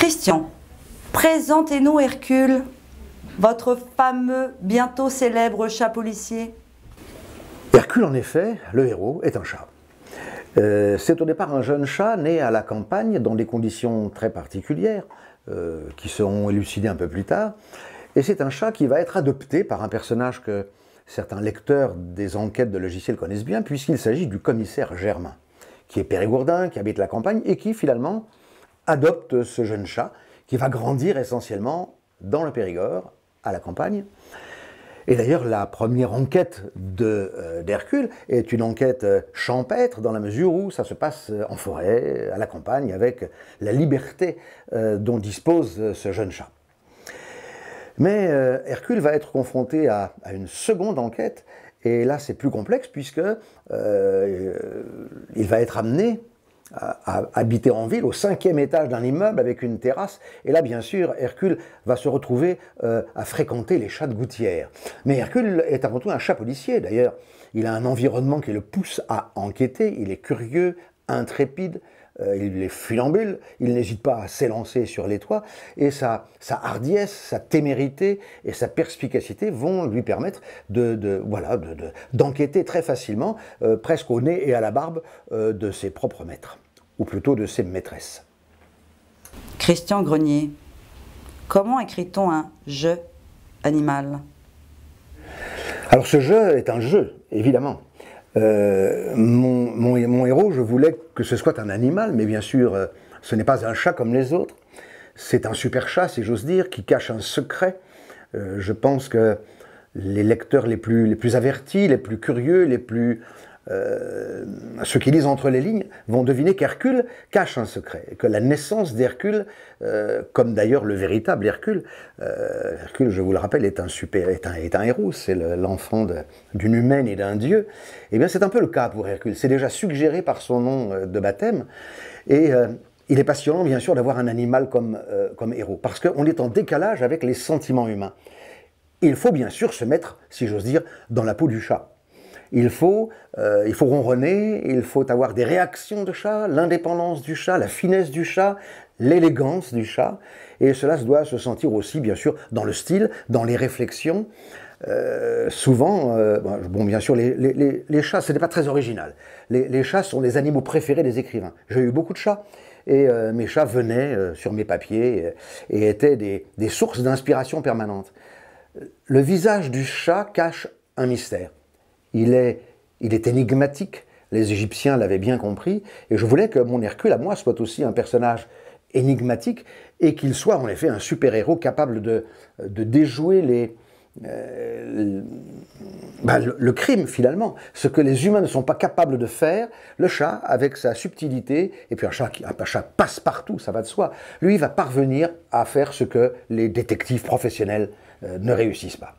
Christian, présentez-nous Hercule, votre fameux, bientôt célèbre chat policier. Hercule, en effet, le héros, est un chat. Euh, c'est au départ un jeune chat né à la campagne dans des conditions très particulières, euh, qui seront élucidées un peu plus tard. Et c'est un chat qui va être adopté par un personnage que certains lecteurs des enquêtes de logiciels connaissent bien, puisqu'il s'agit du commissaire Germain, qui est périgourdin, qui habite la campagne et qui finalement adopte ce jeune chat qui va grandir essentiellement dans le Périgord, à la campagne. Et d'ailleurs, la première enquête euh, d'Hercule est une enquête euh, champêtre dans la mesure où ça se passe euh, en forêt, à la campagne, avec la liberté dont dispose ce jeune chat. Mais Hercule va être confronté à, à, une seconde enquête, et là c'est plus complexe puisque il va être amené à habiter en ville, au cinquième étage d'un immeuble avec une terrasse. Et là, bien sûr, Hercule va se retrouver euh, à fréquenter les chats de gouttière. Mais Hercule est avant tout un chat policier, d'ailleurs. Il a un environnement qui le pousse à enquêter, il est curieux, intrépide, euh, il est funambule, il n'hésite pas à s'élancer sur les toits, et sa, hardiesse, sa témérité et sa perspicacité vont lui permettre de, voilà, d'enquêter très facilement, euh, presque au nez et à la barbe, de ses propres maîtres ou plutôt de ses maîtresses. Christian Grenier, comment écrit-on un jeu animal Alors ce jeu est un jeu, évidemment. Euh, mon, mon, héros, je voulais que ce soit un animal, mais bien sûr, euh, ce n'est pas un chat comme les autres. C'est un super chat, si j'ose dire, qui cache un secret. Euh, je pense que les lecteurs les plus, les plus avertis, les plus curieux, les plus euh, ceux qui lisent entre les lignes vont deviner qu'Hercule cache un secret, que la naissance d'Hercule, euh, comme d'ailleurs le véritable Hercule, euh, Hercule, je vous le rappelle, est un, super, est héros, c'est l'enfant d'une humaine et d'un dieu, et eh bien c'est un peu le cas pour Hercule, c'est déjà suggéré par son nom de baptême, et il est passionnant bien sûr d'avoir un animal comme héros, parce qu'on est en décalage avec les sentiments humains. Il faut bien sûr se mettre, si j'ose dire, dans la peau du chat il faut, euh, il faut ronronner, il faut avoir des réactions de chat, l'indépendance du chat, la finesse du chat, l'élégance du chat. Et cela se doit se sentir aussi, bien sûr, dans le style, dans les réflexions. Euh, souvent, euh, bon, bien sûr, les, chats, ce n'est pas très original. Les, chats sont les animaux préférés des écrivains. J'ai eu beaucoup de chats. Et mes chats venaient sur mes papiers et, étaient des, des sources d'inspiration permanente. Le visage du chat cache un mystère il est, énigmatique. Les Égyptiens l'avaient bien compris. Et je voulais que mon Hercule, à moi, soit aussi un personnage énigmatique et qu'il soit en effet un super-héros capable de, déjouer les, euh, ben, le, crime finalement, ce que les humains ne sont pas capables de faire, le chat avec sa subtilité, et puis un chat, qui, chat passe partout, ça va de soi, lui va parvenir à faire ce que les détectives professionnels euh, ne réussissent pas.